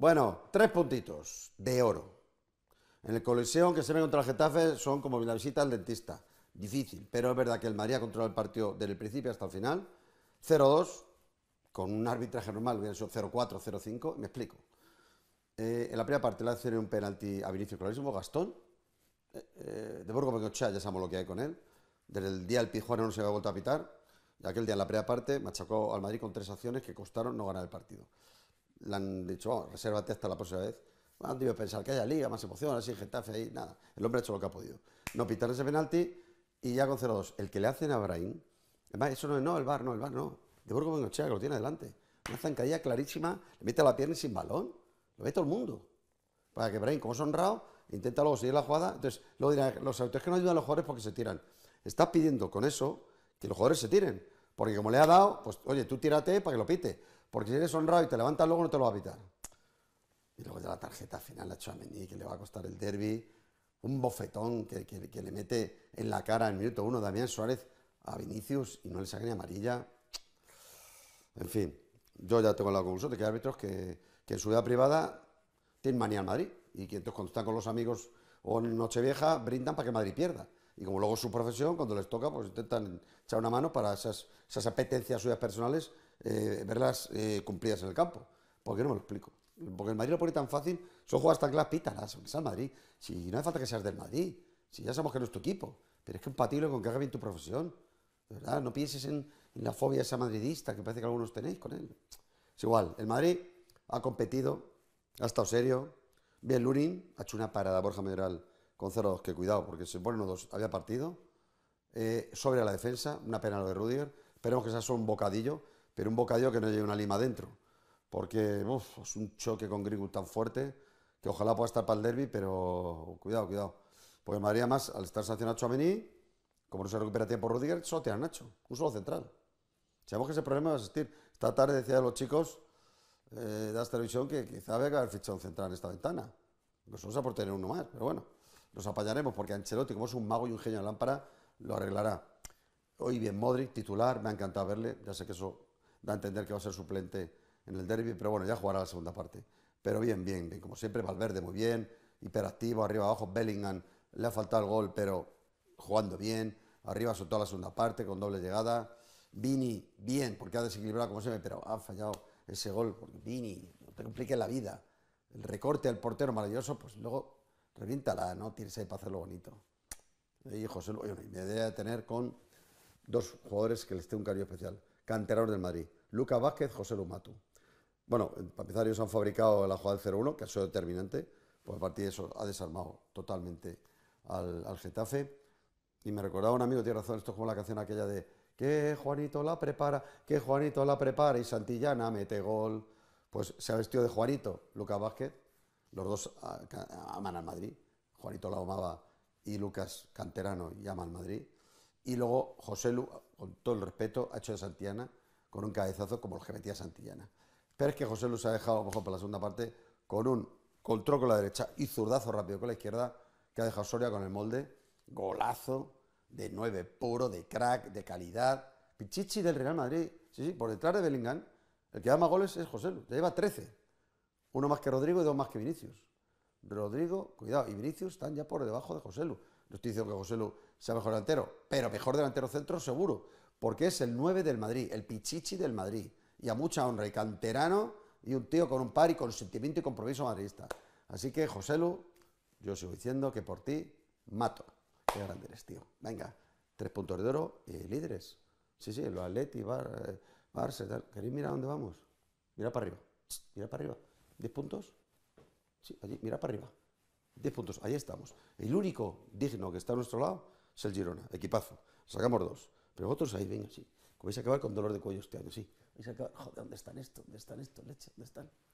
Bueno, tres puntitos de oro. En el Coliseo, que se ve contra el Getafe, son como la visita al dentista. Difícil, pero es verdad que el María controló el partido desde el principio hasta el final. 0-2, con un arbitraje normal hubiera sido 0-4, 0-5, me explico. Eh, en la primera parte le hacen un penalti a Vinicius Clarísimo, Gastón, eh, eh, de Borgo ya sabemos lo que hay con él. Desde el día del Pijuana no se había vuelto a pitar. Y aquel día en la primera parte machacó al Madrid con tres acciones que costaron no ganar el partido le han dicho, oh, resérvate hasta la próxima vez. Bueno, han a pensar que haya liga, más emoción, así, Getafe ahí, nada. El hombre ha hecho lo que ha podido. No pitar ese penalti y ya con 0-2. El que le hacen a Brahim, además, eso no es, no, el bar, no, el bar, no. De Burgo Bengochea, que lo tiene adelante. Una zancadilla clarísima, le mete a la pierna y sin balón. Lo ve todo el mundo. Para que Brahim, como es honrado, intenta luego seguir la jugada. Entonces, luego dirán, los autores que no ayudan a los jugadores porque se tiran. Estás pidiendo con eso que los jugadores se tiren. Porque como le ha dado, pues oye, tú tírate para que lo pite. Porque si eres honrado y te levantas luego no te lo va a pitar. Y luego ya la tarjeta final ha hecho a que le va a costar el derby, un bofetón que, le mete en la cara en minuto uno Damián Suárez a Vinicius y no le saca ni amarilla. En fin, yo ya tengo la conclusión de que hay árbitros que, que en su vida privada tienen manía al Madrid y que entonces cuando están con los amigos o en Nochevieja brindan para que Madrid pierda. Y como luego es su profesión, cuando les toca, pues intentan echar una mano para esas, apetencias suyas personales, eh, verlas eh, cumplidas en el campo. porque no me lo explico? Porque el Madrid lo pone tan fácil, son jugadas tan claras, pítalas, que sea Madrid. Si no hace falta que seas del Madrid, si ya sabemos que no es tu equipo, pero es compatible con que haga bien tu profesión. verdad, no pienses en la fobia esa madridista que parece que algunos tenéis con él. Es igual, el Madrid ha competido, ha estado serio, Bien, Lurín ha hecho una parada Borja Medral con 0-2, que cuidado, porque se pone 1-2, había partido. Eh, sobre la defensa, una pena lo de Rudiger. Esperemos que sea solo un bocadillo, pero un bocadillo que no lleve una lima dentro. Porque es un choque con Greenwood tan fuerte que ojalá pueda estar para el derby, pero cuidado, cuidado. Porque María más al estar sancionado a como no se recupera tiempo Rudiger, solo tiene a Nacho, un solo central. Sabemos que ese problema va a existir. Esta tarde decía los chicos eh, Das Televisión que quizá había que haber fichado un central en esta ventana. Pues vamos a por tener uno más, pero bueno, nos apañaremos porque Ancelotti, como es un mago y un genio de lámpara, lo arreglará. Hoy bien, Modric, titular, me ha encantado verle. Ya sé que eso da a entender que va a ser suplente en el derby, pero bueno, ya jugará la segunda parte. Pero bien, bien, bien. Como siempre, Valverde muy bien, hiperactivo, arriba abajo. Bellingham le ha faltado el gol, pero jugando bien. Arriba, soltó la segunda parte, con doble llegada. Vini, bien, porque ha desequilibrado como siempre, pero ha fallado ese gol, Vini, no te compliques la vida. El recorte al portero maravilloso, pues luego reviéntala, ¿no? Tienes ahí para hacerlo bonito. Y José Luis, bueno, y me tener con dos jugadores que les tengo un cariño especial, canteranos del Madrid, Luca Vázquez, José Lumatu. Bueno, eh, para empezar ellos han fabricado la jugada del 0-1, que ha sido determinante, pues a partir de eso ha desarmado totalmente al, al Getafe. Y me recordaba un amigo, tiene razón, esto es como la canción aquella de que Juanito la prepara, que Juanito la prepara y Santillana mete gol. Pues se ha vestido de Juanito, Lucas Vázquez, los dos ah, aman al Madrid. Juanito la amaba y Lucas Canterano y al Madrid. Y luego José Lu, con todo el respeto, ha hecho de Santillana con un cabezazo como el que metía Santillana. Pero es que José Lu se ha dejado, a lo mejor para la segunda parte, con un control con la derecha y zurdazo rápido con la izquierda, que ha dejado Soria con el molde. Golazo de nueve puro, de crack, de calidad. Pichichi del Real Madrid. Sí, sí, por detrás de Bellingham, el que da más goles es José Lu, lleva 13. Uno más que Rodrigo y dos más que Vinicius. Rodrigo, cuidado, y Vinicius están ya por debajo de José Lu. No estoy diciendo que José Lu sea mejor delantero, pero mejor delantero centro seguro, porque es el 9 del Madrid, el pichichi del Madrid. Y a mucha honra, y canterano, y un tío con un par y con sentimiento y compromiso madridista. Así que, José Lu, yo sigo diciendo que por ti mato. Qué grande tío. Venga, tres puntos de oro y líderes. Sí, sí, los Atleti, Bar, eh, Barça, ¿Queréis mirar dónde vamos? Mira para arriba. Mira para arriba. ¿Diez puntos? Sí, allí, mira para arriba. Diez puntos, ahí estamos. El único digno que está a nuestro lado es el Girona, equipazo. Sacamos dos. Pero vosotros ahí, venga, sí. Vais a acabar con dolor de cuello este año, sí. Vais a acabar, joder, ¿dónde están estos? ¿Dónde están estos? Leche, ¿dónde están?